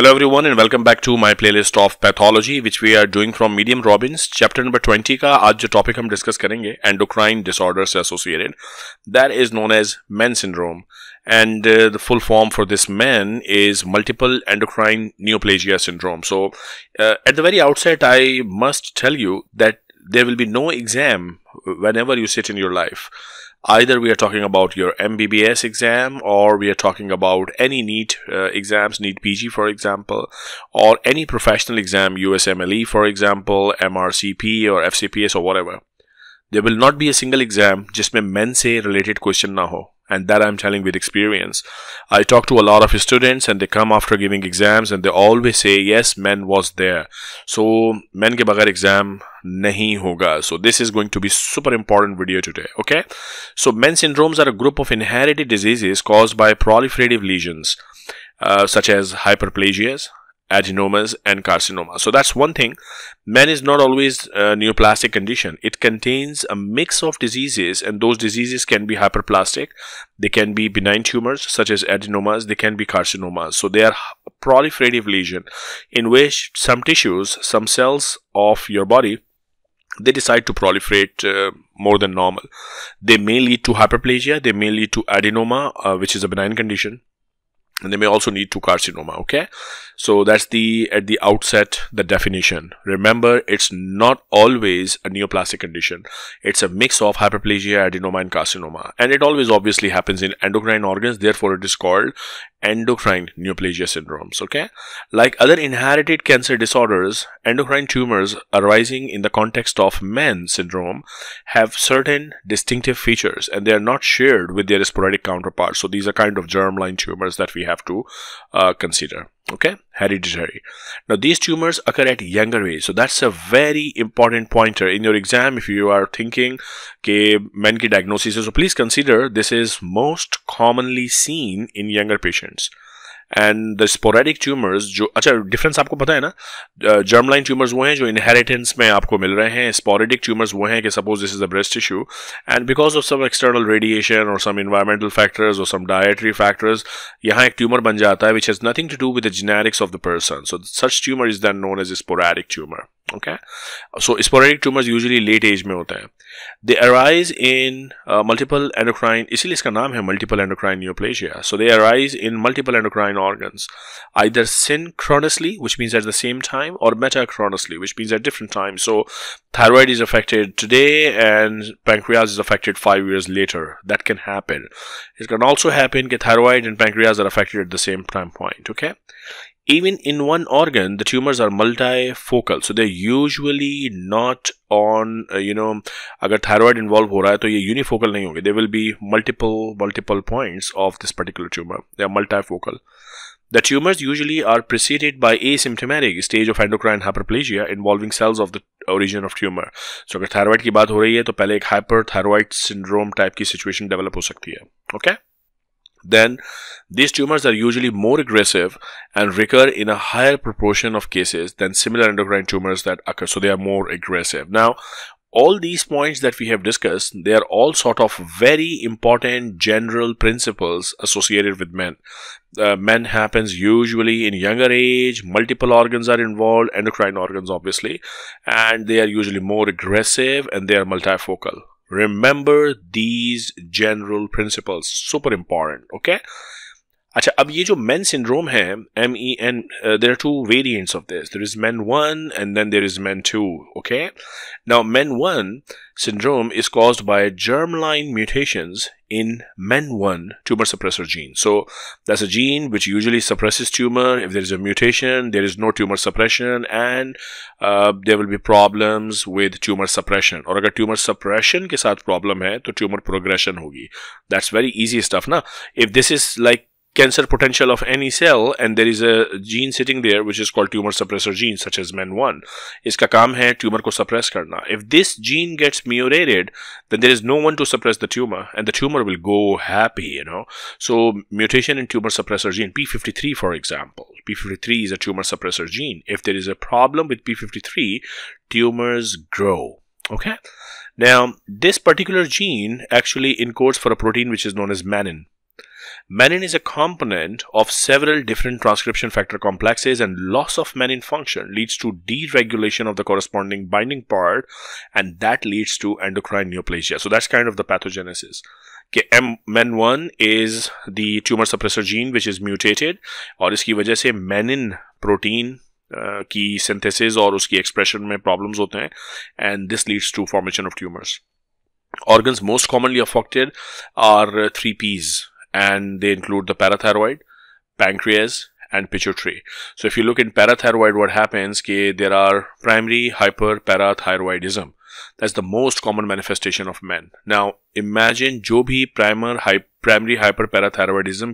Hello everyone and welcome back to my playlist of pathology which we are doing from Medium Robbins chapter number 20 का आज जो topic हम discuss करेंगे endocrine disorders associated that is known as men syndrome and uh, the full form for this men is multiple endocrine neoplasia syndrome so uh, at the very outset I must tell you that there will be no exam whenever you sit in your life either we are talking about your MBBS exam or we are talking about any NEET uh, exams, NEET PG for example, or any professional exam, USMLE for example, MRCP or FCPS or whatever. There will not be a single exam जिसमें men से related question ना and that I'm telling with experience. I talk to a lot of students and they come after giving exams and they always say yes men was there. So men ke bagair exam nahi hoga. So this is going to be super important video today. Okay. So men syndromes are a group of inherited diseases caused by proliferative lesions. Uh, such as hyperplasias, adenomas and carcinoma. So that's one thing. Man is not always a neoplastic condition. It contains a mix of diseases and those diseases can be hyperplastic. They can be benign tumors such as adenomas. They can be carcinomas. So they are proliferative lesion in which some tissues, some cells of your body they decide to proliferate uh, more than normal. They may lead to hyperplasia, they may lead to adenoma, uh, which is a benign condition and they may also need to carcinoma okay so that's the at the outset the definition remember it's not always a neoplastic condition it's a mix of hyperplasia adenoma and carcinoma and it always obviously happens in endocrine organs therefore it is called endocrine neoplasia syndromes okay like other inherited cancer disorders endocrine tumors arising in the context of men syndrome have certain distinctive features and they are not shared with their sporadic counterparts so these are kind of germline tumors that we have have to uh, consider. Okay, hereditary. Now these tumors occur at younger age, so that's a very important pointer in your exam. If you are thinking, okay, men ki diagnosis, so please consider this is most commonly seen in younger patients. And the sporadic tumours जो अच्छा difference आपको पता है ना germ line tumours वो हैं जो inheritance में आपको मिल रहे हैं स्पोरेडिक ट्यूमर्स वो हैं कि suppose this is the breast tissue and because of some external radiation और सम इन्वायरमेंटल फैक्टर्स और सम डायट्री फैक्टर्स यहाँ एक ट्यूमर बन जाता है which has nothing to do with the generics of the person so such tumour is then known as sporadic tumour okay so sporadic tumours usually late age में hote hain they arise in uh, multiple endocrine isliye iska naam hai multiple endocrine neoplasia so they arise in multiple organs, either synchronously, which means at the same time, or metachronously, which means at different times. So thyroid is affected today and pancreas is affected five years later. That can happen. It can also happen that thyroid and pancreas are affected at the same time point, okay? even in one organ the tumors are multifocal so they're usually not on uh, you know agar thyroid involved ho raha hai to unifocal nahi there will be multiple multiple points of this particular tumor they are multifocal the tumors usually are preceded by asymptomatic stage of endocrine hyperplasia involving cells of the origin of tumor. So if thyroid की बात हो रही है तो पहले एक hyperthyroid syndrome type की situation develop हो सकती है. Okay? then these tumors are usually more aggressive and recur in a higher proportion of cases than similar endocrine tumors that occur. So they are more aggressive. Now, all these points that we have discussed, they are all sort of very important general principles associated with men. Uh, men happens usually in younger age, multiple organs are involved, endocrine organs obviously, and they are usually more aggressive and they are multifocal. Remember these general principles, super important, okay? अच्छा अब ये जो MEN syndrome है M E N there two variants of this there is MEN one and then there is MEN two syndrome is caused by germline mutations in MEN1 tumor suppressor gene. So that's a gene which usually suppresses tumor. If there is a mutation, there is no tumor suppression and uh, there will be problems with tumor suppression. Or if tumor suppression ke saath problem hai, to tumor progression hogi. That's very easy stuff. Na? If this is like cancer potential of any cell and there is a gene sitting there which is called tumor suppressor gene such as MEN1 इसका kaam hai tumor ko suppress karna. if this gene gets mutated then there is no one to suppress the tumor and the tumor will go happy you know so mutation in tumor suppressor gene p53 for example p53 is a tumor suppressor gene if there is a problem with p53 tumors grow okay now this particular gene actually encodes for a protein which is known as menin Menin is a component of several different transcription factor complexes and loss of menin function leads to deregulation of the corresponding binding part and that leads to endocrine neoplasia. So that's kind of the pathogenesis. Okay, M one is the tumor suppressor gene which is mutated or is इसकी वजह menin menin protein uh, की synthesis or उसकी expression में problems होते हैं and this leads to formation of organs most commonly affected are 3ps uh, and they include the parathyroid, pancreas, and pituitary. So if you look in parathyroid, what happens? Ke there are primary hyperparathyroidism. That's the most common manifestation of men. Now imagine जो भी primary primary hyper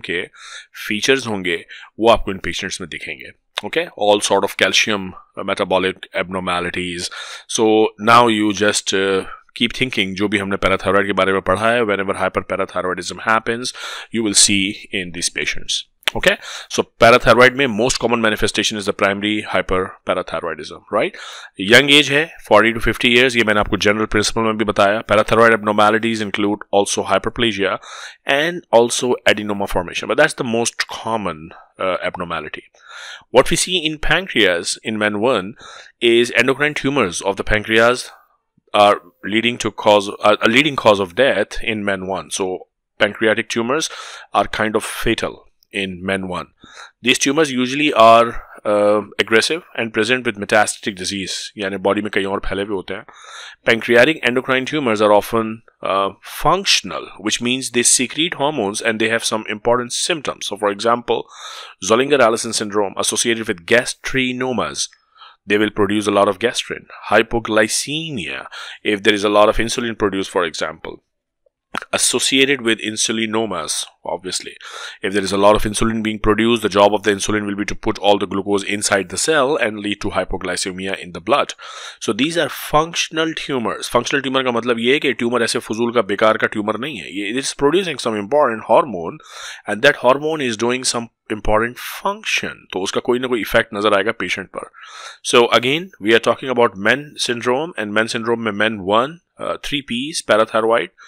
के features होंगे वो आपको इन patients में दिखेंगे okay all sort of calcium uh, metabolic abnormalities so now you just uh, keep thinking जो भी हमने पैराथायरॉइड के बारे में पढ़ा है whenever hyperparathyroidism happens you will see in these patients okay so parathyroid में most common manifestation is the primary hyperparathyroidism right young age है 40 to 50 years ये मैंने आपको general principle में भी बताया parathyroid abnormalities include also hyperplasia and also adenoma formation but that's the most common uh, abnormality what we see in pancreas in man one is endocrine tumors of the pancreas are leading to cause a leading cause of death in men 1 so pancreatic tumors are kind of fatal in men 1 these tumors usually are uh, aggressive and present with metastatic disease यानी body में कहीं और फैले हुए होते हैं pancreatic endocrine tumors are often uh, functional which means they secrete hormones and they have some important symptoms so for example Zollinger-Allison syndrome associated with gastrinomas they will produce a lot of gastrin. Hypoglycemia, if there is a lot of insulin produced, for example associated with insulinomas obviously if there is a lot of insulin being produced the job of the insulin will be to put all the glucose inside the cell and lead to hypoglycemia in the blood so these are functional tumors functional tumor ka matlab ye hai tumor aise fuzul ka bekar ka tumor nahi hai it is producing some important hormone and that hormone is doing some important function to uska koi na koi effect nazar aayega patient par so again we are talking about men syndrome and men syndrome mein men 1 uh, 3 ps parathyroid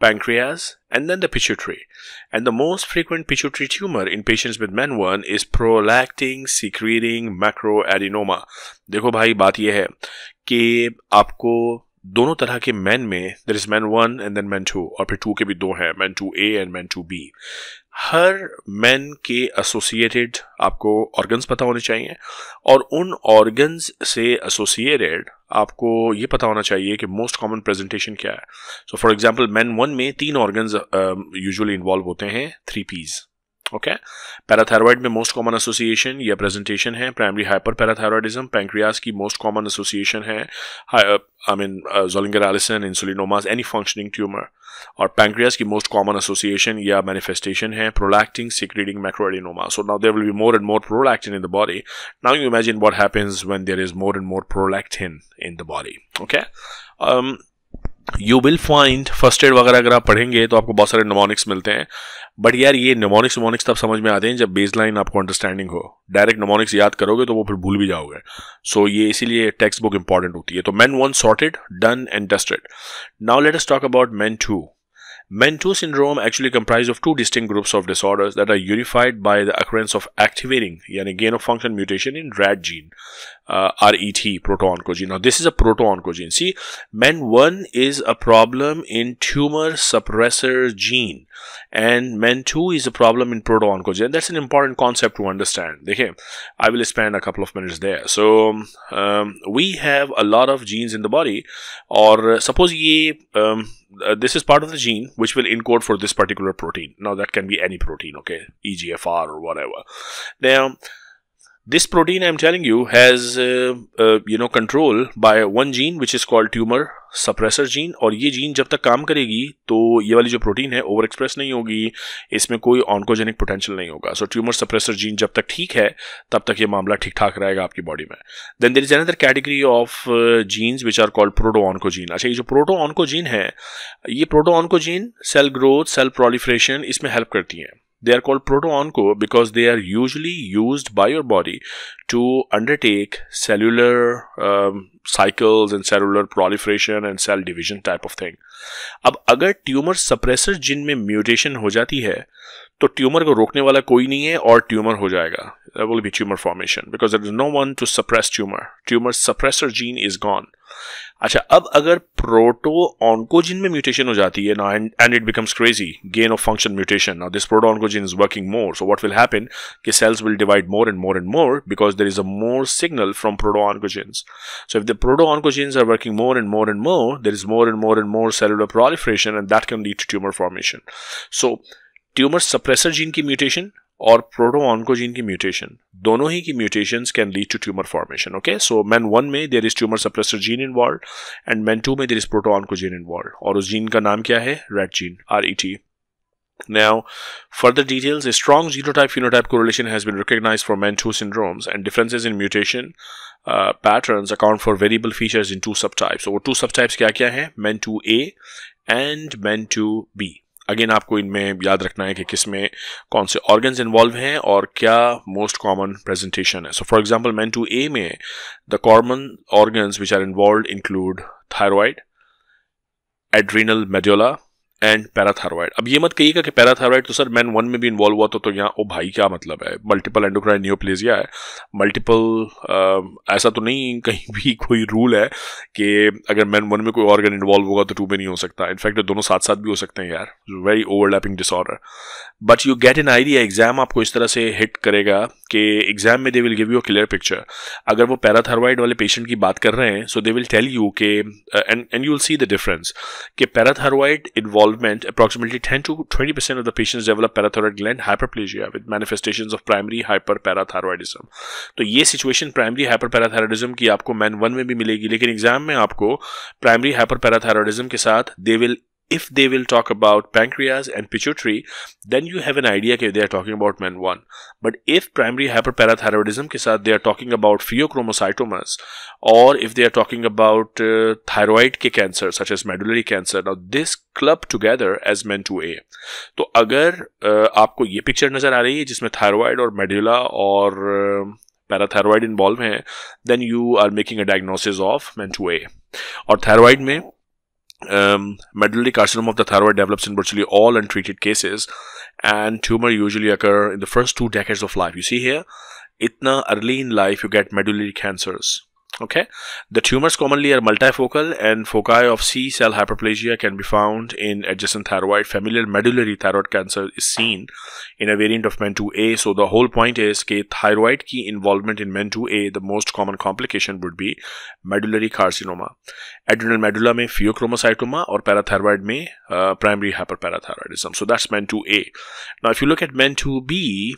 pancreas, and then the pituitary. And the most frequent pituitary tumor in patients with MEN1 is prolactin secreting macroadenoma. देखो भाई बात ये है कि आपको दोनों तरह के मैन में there is MEN one and then MEN two और फिर टू के भी दो हैं MEN two A and MEN two B हर मैन के एसोसिएटेड आपको ऑर्गन्स पता होने चाहिए और उन ऑर्गन्स से एसोसिएटेड आपको ये पता होना चाहिए कि मोस्ट कॉमन प्रेजेंटेशन क्या है so for example MEN one में तीन ऑर्गन्स यूजुअली इन्वॉल्व होते हैं थ्री पीज़ ओके पैराथायरॉयड में मोस्ट कॉमन एसोसिएशन या प्रेजेंटेशन है प्राइमरी हाइपर पैराथायरॉयडिज्म पैंक्रियास की मोस्ट कॉमन एसोसिएशन है I mean Zollinger Ellison insulinomas any functioning tumour और पैंक्रियास की मोस्ट कॉमन एसोसिएशन या मैनिफेस्टेशन है prolactin secreting macroadenoma so now there will be more and more prolactin in the body now you imagine what happens when there is more and more prolactin in the body okay you will find first aid वगैरह अगर आप पढ़ेंगे तो आपको बहुत सारे नमोनिक्स मिलते हैं बट यार ये निमोनिक्स निमोनिक्स तब समझ में आते हैं जब बेस लाइन आपको अंडरस्टैंडिंग हो डायरेक्ट निमोनिक्स याद करोगे तो वो फिर भूल भी जाओगे सो so, ये इसीलिए टेक्स्ट बुक इंपॉर्टेंट होती है तो MEN one sorted done and dusted now let us talk about MEN two MEN two syndrome actually comprise of two distinct groups of disorders that are unified by the occurrence of activating यानी gain of function mutation in RET gene uh, RET proto-oncogene. Now this is a proto-oncogene. See, MEN1 is a problem in tumor suppressor gene and MEN2 is a problem in proto-oncogene. That's an important concept to understand. Okay, I will spend a couple of minutes there. So um, um, we have a lot of genes in the body or uh, suppose ye, um, uh, this is part of the gene which will encode for this particular protein. Now that can be any protein, okay, EGFR or whatever. Now This protein, I'm telling you, has uh, uh, you know control by one gene which is called tumor suppressor gene और ये gene जब तक काम करेगी तो ये वाली जो प्रोटीन है ओवर एक्सप्रेस नहीं होगी इसमें कोई ऑनकोजेनिक पोटेंशियल नहीं होगा सो ट्यूमर सप्रेसर जीन जब तक ठीक है तब तक ये मामला ठीक ठाक रहेगा आपकी बॉडी में then there is another category of genes which are called proto oncogene अच्छा ये जो प्रोटो ऑनकोजीन है ये proto oncogene cell growth cell proliferation इसमें हेल्प करती हैं They are called proto-onco because they are usually used by your body to undertake cellular um, cycles and cellular proliferation and cell division type of thing. अब अगर tumour suppressor जिन में mutation हो जाती है तो ट्यूमर को रोकने वाला कोई नहीं है और ट्यूमर हो जाएगा there will be tumor formation because there is no one to suppress tumor. Tumor suppressor gene is gone. अच्छा अब अगर proto oncogene में mutation हो जाती है ना and it becomes crazy gain of function mutation. Now this proto oncogene is working more. So what will happen? कि cells will divide more and more and more because there is a more signal from proto oncogenes. So if the proto oncogenes are working more and more and more, there is more and more and more cellular proliferation and that can lead to tumor formation. So tumor suppressor gene की mutation और proto oncogene की mutation दोनों ही की mutation can lead to tumour formation okay so MEN one में there is tumour suppressor gene in involve and MEN two में there is proto oncogene in involve और उस जीन का नाम क्या है RET gene R E T Now, further details a strong genotype phenotype correlation has been recognized for MEN2 syndromes, and differences in mutation uh, patterns account for variable features in two subtypes. So, what two subtypes kya kya hai? MEN2A and MEN2B. Again आपको इनमें याद रखना है कि किस में कौन से ऑर्गन्स इन्वॉल्व हैं और क्या मोस्ट कॉमन प्रेजेंटेशन है so for example MEN two A में the common organs which are involve include thyroid adrenal medulla and parathyroid अब ये मत कहिएगा कि पैराथायरॉयड तो सर मैन वन में भी इन्वॉल्व हुआ तो, तो यहाँ ओ भाई क्या मतलब है मल्टीपल एंडोक्राइन न्यूप्लेजिया है मल्टीपल ऐसा तो नहीं कहीं भी कोई रूल है कि अगर मैन वन में कोई ऑर्गन इन्वॉल्व होगा तो टू में नहीं हो सकता इनफैक्ट दोनों साथ साथ भी हो सकते हैं यार very overlapping disorder but you get an idea exam आपको इस तरह से हिट करेगा कि एग्जाम में they will give you a clear picture अगर वो पैराथायरॉयड वाले पेशेंट की बात कर रहे हैं so they will tell you के and and you will see the difference कि parathyroid uh, involve involvement, approximately 10 to 20% of the patients develop parathyroid gland hyperplasia with manifestations of primary hyperparathyroidism. तो ये situation primary hyperparathyroidism की आपको man one में भी मिलेगी लेकिन एग्जाम में आपको प्राइमरी हाइपरपैराथायरॉयडिज्म के साथ they will if they will talk about pancreas and pituitary, then you have an idea that they are talking about men MEN1. But if primary hyperparathyroidism ke saath they are talking about pheochromocytomas, or if they are talking about uh, thyroid ke cancer, such as medullary cancer, now this club together as MEN2A. तो अगर uh, आपको ये picture नज़र आ रही है जिसमें thyroid और medulla और पैराथायरॉयड इन्वॉल्व हैं then you are making a diagnosis of MEN two A और थायराइड में Um, medullary carcinoma of the thyroid develops in virtually all untreated cases, and tumor usually occur in the first two decades of life. You see here, itna early in life you get medullary cancers. Okay, the tumors commonly are multifocal and foci of C-cell hyperplasia can be found in adjacent thyroid. Familial medullary thyroid cancer is seen in a variant of MEN2A. So the whole point is that thyroid key involvement in MEN2A, the most common complication would be medullary carcinoma. Adrenal medulla may pheochromocytoma or parathyroid may uh, primary hyperparathyroidism. So that's MEN2A. Now if you look at MEN2B,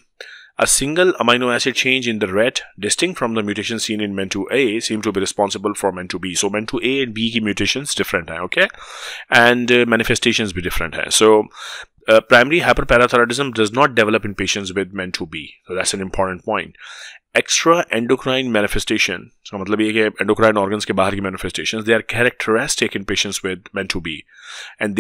a single amino acid change in the ret distinct from the mutation seen in MEN2A seem to be responsible for MEN2B. So MEN2A and B mutations different हैं, okay? And uh, manifestations be different So uh, primary hyperparathyroidism does not develop in patients with MEN2B. So that's an important point. Extra endocrine manifestation. So मतलब ये कि endocrine organs के बाहर की manifestation they are characteristic in patients with MEN two B and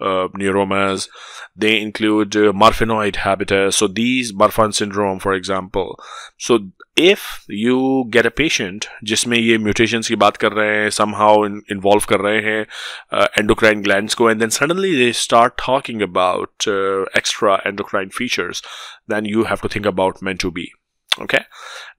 uh, neuromas. They include uh, morphinoid habitus. So these Marfan syndrome, for example. So if you get a patient जिसमें ये mutations की बात कर रहे हैं somehow in, involve कर रहे हैं uh, endocrine glands को and then suddenly they start talking about uh, extra endocrine features, then you have to think about Men to be. Okay.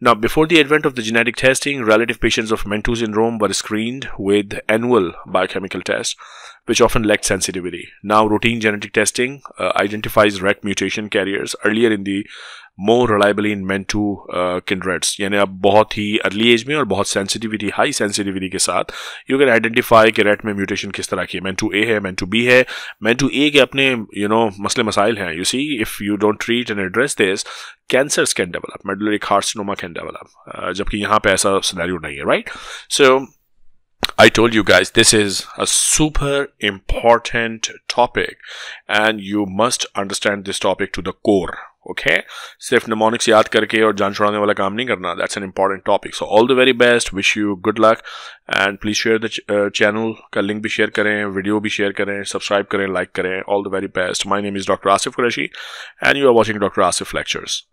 Now, before the advent of the genetic testing, relative patients of Mentu syndrome were screened with annual biochemical tests. which often lacked sensitivity. Now, routine genetic testing uh, identifies RET mutation carriers earlier in the more reliably in men two uh, kindreds यानी आप बहुत ही early as में और बहुत sensitivity high sensitivity के साथ you can identify कि RET में म्यूटेशन किस तरह की है मैन टू ए है मैन टू बी है मैन टू ए के अपने यू you नो know, मसले मसाइल हैं you see if you don't treat and address this cancers can develop medullary carcinoma can develop जबकि यहाँ पे ऐसा सिनेरियो नहीं है right right? So so, I told you guys this is a super important topic and you must understand this topic to the core. Okay, safe mnemonics yaad karke और जान छुड़ाने वाला काम नहीं That's an important topic. So all the very best. Wish you good luck. And please share the ch uh, channel का link भी share करें, video भी share करें, subscribe करें, like करें. All the very best. My name is Dr. Asif Qureshi and you are watching Dr. Asif Lectures.